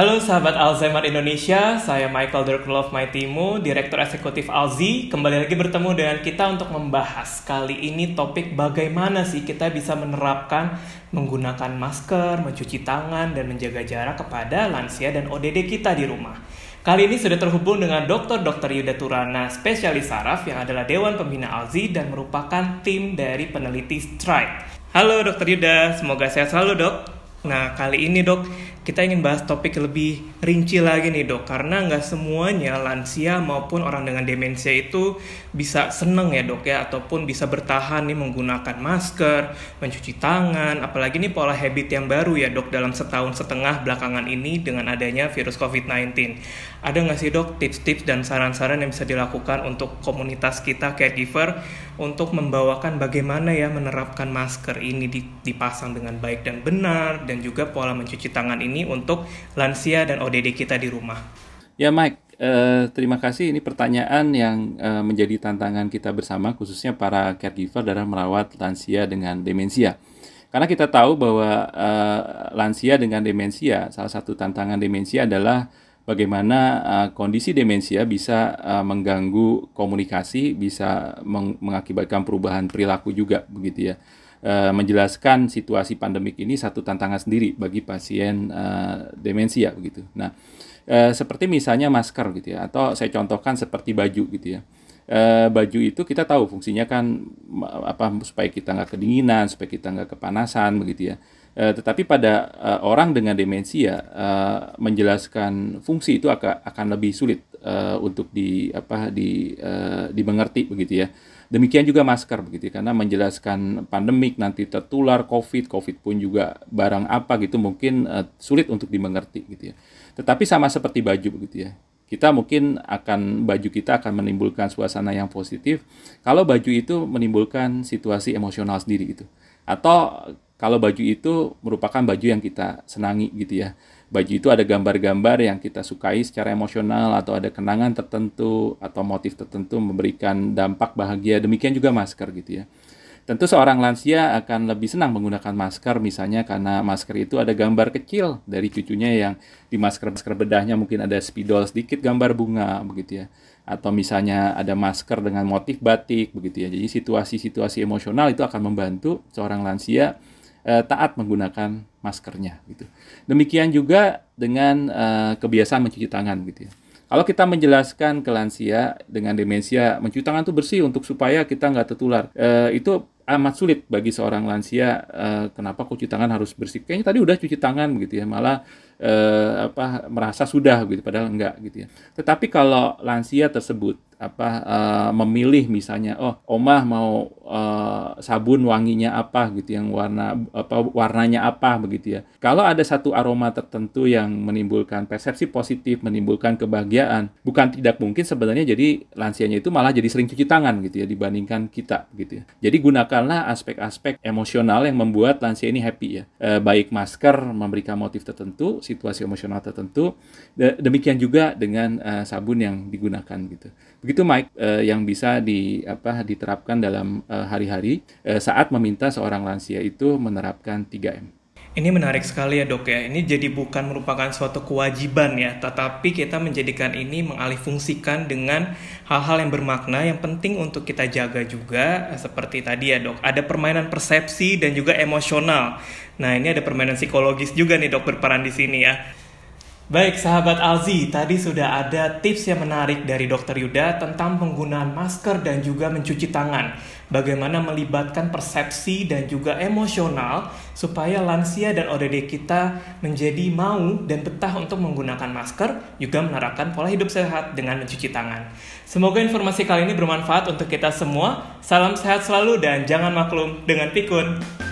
Halo sahabat Alzheimer Indonesia, saya Michael my Maitimu, Direktur Eksekutif Alzi. Kembali lagi bertemu dengan kita untuk membahas kali ini topik bagaimana sih kita bisa menerapkan menggunakan masker, mencuci tangan, dan menjaga jarak kepada lansia dan ODD kita di rumah. Kali ini sudah terhubung dengan Dr. Dr. Yuda Turana, spesialis saraf yang adalah Dewan Pembina Alzi dan merupakan tim dari peneliti STRIDE. Halo Dr. Yuda, semoga sehat selalu dok. Nah, kali ini dok, kita ingin bahas topik lebih rinci lagi nih dok, karena nggak semuanya lansia maupun orang dengan demensia itu bisa seneng ya dok ya, ataupun bisa bertahan nih menggunakan masker, mencuci tangan, apalagi ini pola habit yang baru ya dok dalam setahun setengah belakangan ini dengan adanya virus COVID-19. Ada nggak sih dok tips-tips dan saran-saran yang bisa dilakukan untuk komunitas kita caregiver untuk membawakan bagaimana ya menerapkan masker ini dipasang dengan baik dan benar dan juga pola mencuci tangan ini ini untuk lansia dan ODD kita di rumah. Ya Mike, eh, terima kasih. Ini pertanyaan yang eh, menjadi tantangan kita bersama, khususnya para caregiver dalam merawat lansia dengan demensia. Karena kita tahu bahwa eh, lansia dengan demensia, salah satu tantangan demensia adalah bagaimana uh, kondisi demensia bisa uh, mengganggu komunikasi, bisa meng mengakibatkan perubahan perilaku juga begitu ya. Eh, menjelaskan situasi pandemik ini satu tantangan sendiri bagi pasien uh, demensia begitu. Nah, uh, seperti misalnya masker gitu ya atau saya contohkan seperti baju gitu ya. Uh, baju itu kita tahu fungsinya kan apa supaya kita nggak kedinginan, supaya kita nggak kepanasan begitu ya. Uh, tetapi pada uh, orang dengan demensia uh, menjelaskan fungsi itu akan akan lebih sulit uh, untuk di apa di uh, dimengerti begitu ya. Demikian juga masker begitu ya, karena menjelaskan pandemik nanti tertular COVID, COVID pun juga barang apa gitu mungkin uh, sulit untuk dimengerti gitu ya. Tetapi sama seperti baju begitu ya kita mungkin akan baju kita akan menimbulkan suasana yang positif kalau baju itu menimbulkan situasi emosional sendiri itu atau kalau baju itu merupakan baju yang kita senangi gitu ya baju itu ada gambar-gambar yang kita sukai secara emosional atau ada kenangan tertentu atau motif tertentu memberikan dampak bahagia. Demikian juga masker gitu ya. Tentu seorang lansia akan lebih senang menggunakan masker misalnya karena masker itu ada gambar kecil dari cucunya yang di masker-masker bedahnya mungkin ada spidol sedikit gambar bunga begitu ya. Atau misalnya ada masker dengan motif batik begitu ya. Jadi situasi-situasi emosional itu akan membantu seorang lansia eh, taat menggunakan maskernya gitu. Demikian juga dengan uh, kebiasaan mencuci tangan gitu ya. Kalau kita menjelaskan ke lansia dengan demensia mencuci tangan itu bersih untuk supaya kita nggak tertular, e, itu amat sulit bagi seorang lansia. E, kenapa cuci tangan harus bersih? Kayaknya tadi udah cuci tangan begitu ya, malah eh, apa merasa sudah gitu padahal enggak gitu ya. Tetapi kalau lansia tersebut apa uh, memilih misalnya oh omah mau uh, sabun wanginya apa gitu yang warna apa warnanya apa begitu ya kalau ada satu aroma tertentu yang menimbulkan persepsi positif menimbulkan kebahagiaan bukan tidak mungkin sebenarnya jadi lansianya itu malah jadi sering cuci tangan gitu ya dibandingkan kita gitu ya jadi gunakanlah aspek-aspek emosional yang membuat lansia ini happy ya uh, baik masker memberikan motif tertentu situasi emosional tertentu. Demikian juga dengan uh, sabun yang digunakan gitu. Begitu Mike uh, yang bisa di apa diterapkan dalam eh, hari-hari uh, uh, saat meminta seorang lansia itu menerapkan 3M. Ini menarik sekali ya dok ya, ini jadi bukan merupakan suatu kewajiban ya, tetapi kita menjadikan ini mengalihfungsikan dengan hal-hal yang bermakna yang penting untuk kita jaga juga seperti tadi ya dok. Ada permainan persepsi dan juga emosional. Nah, ini ada permainan psikologis juga nih dok berperan di sini ya. Baik, sahabat Alzi, tadi sudah ada tips yang menarik dari dokter Yuda tentang penggunaan masker dan juga mencuci tangan. Bagaimana melibatkan persepsi dan juga emosional supaya lansia dan ODD kita menjadi mau dan betah untuk menggunakan masker, juga menerapkan pola hidup sehat dengan mencuci tangan. Semoga informasi kali ini bermanfaat untuk kita semua. Salam sehat selalu dan jangan maklum dengan pikun.